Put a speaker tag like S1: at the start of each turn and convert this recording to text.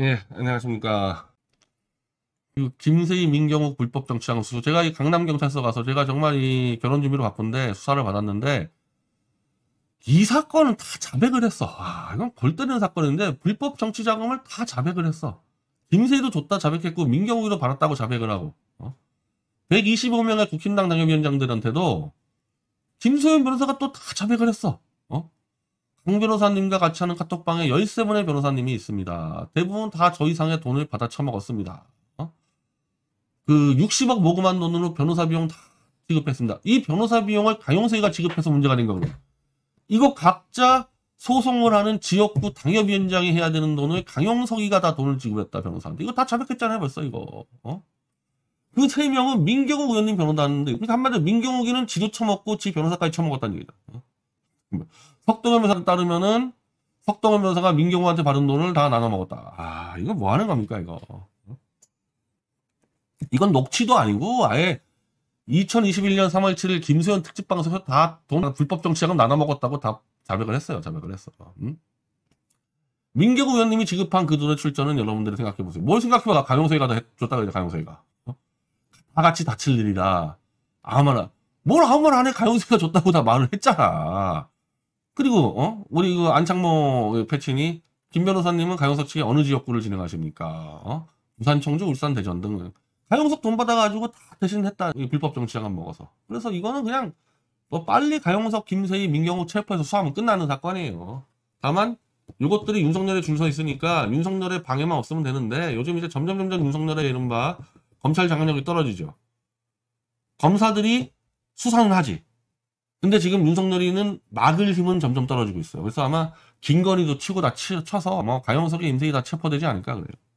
S1: 예, 안녕하십니까. 그 김세희 민경욱 불법 정치장수 제가 이 강남 경찰서 가서 제가 정말 이 결혼 준비로 바쁜데 수사를 받았는데 이 사건은 다 자백을 했어. 아, 이건 골 때리는 사건인데 불법 정치 자금을 다 자백을 했어. 김세희도 줬다 자백했고 민경욱이도 받았다고 자백을 하고 어? 125명의 국힘당 당협위원장들한테도 김소연 변호사가 또 다 자백을 했어. 강 변호사님과 같이 하는 카톡방에 1 7의 변호사님이 있습니다. 대부분 다 저 이상의 돈을 받아 처먹었습니다. 어? 그 60억 모금한 돈으로 변호사 비용 다 지급했습니다. 이 변호사 비용을 강용석이가 지급해서 문제가 된 겁니다. 이거 각자 소송을 하는 지역구 당협위원장이 해야 되는 돈을 강용석이가 다 돈을 지급했다 변호사한테 이거 다 자백했잖아요 벌써 이거 어? 그세 명은 민경욱 의원님 변호사인데 그러니까 한마디로 민경욱이는 지도 처먹고 지 변호사까지 처먹었다는 얘기다 어? 석동현 변호사 따르면은 석동현 변호사가 민경호한테 받은 돈을 다 나눠 먹었다. 아 이거 뭐 하는 겁니까 이거? 어? 이건 녹취도 아니고 아예 2021년 3월 7일 김수현 특집 방송에서 다돈 불법 정치자금 나눠 먹었다고 다 자백을 했어요. 자백을 했어. 응? 음? 민경호 의원님이 지급한 그 돈의 출전은 여러분들이 생각해 보세요. 뭘 생각해봐. 강용석이가 다 줬다 그래. 그러니까 강용석이가 어? 다 같이 다칠 일이다. 아무나 뭘 아무 나안 해. 강용석이가 줬다고 다 말을 했잖아. 그리고 어? 우리 그 안창모 패친이 김 변호사님은 가영석 측에 어느 지역구를 진행하십니까? 어? 부산, 청주, 울산, 대전 등 가영석 돈 받아가지고 다 대신했다. 불법 정치자금 먹어서. 그래서 이거는 그냥 뭐 빨리 가영석, 김세희, 민경호 체포해서 수하면 끝나는 사건이에요. 다만 이것들이 윤석열의 줄서 있으니까 윤석열의 방해만 없으면 되는데 요즘 이제 점점 점점 윤석열의 이른바 검찰 장악력이 떨어지죠. 검사들이 수사는 하지. 근데 지금 윤석열이는 막을 힘은 점점 떨어지고 있어요. 그래서 아마 긴거리도 치고 다 치, 쳐서 뭐 강영석의 임세이다 체포되지 않을까 그래요.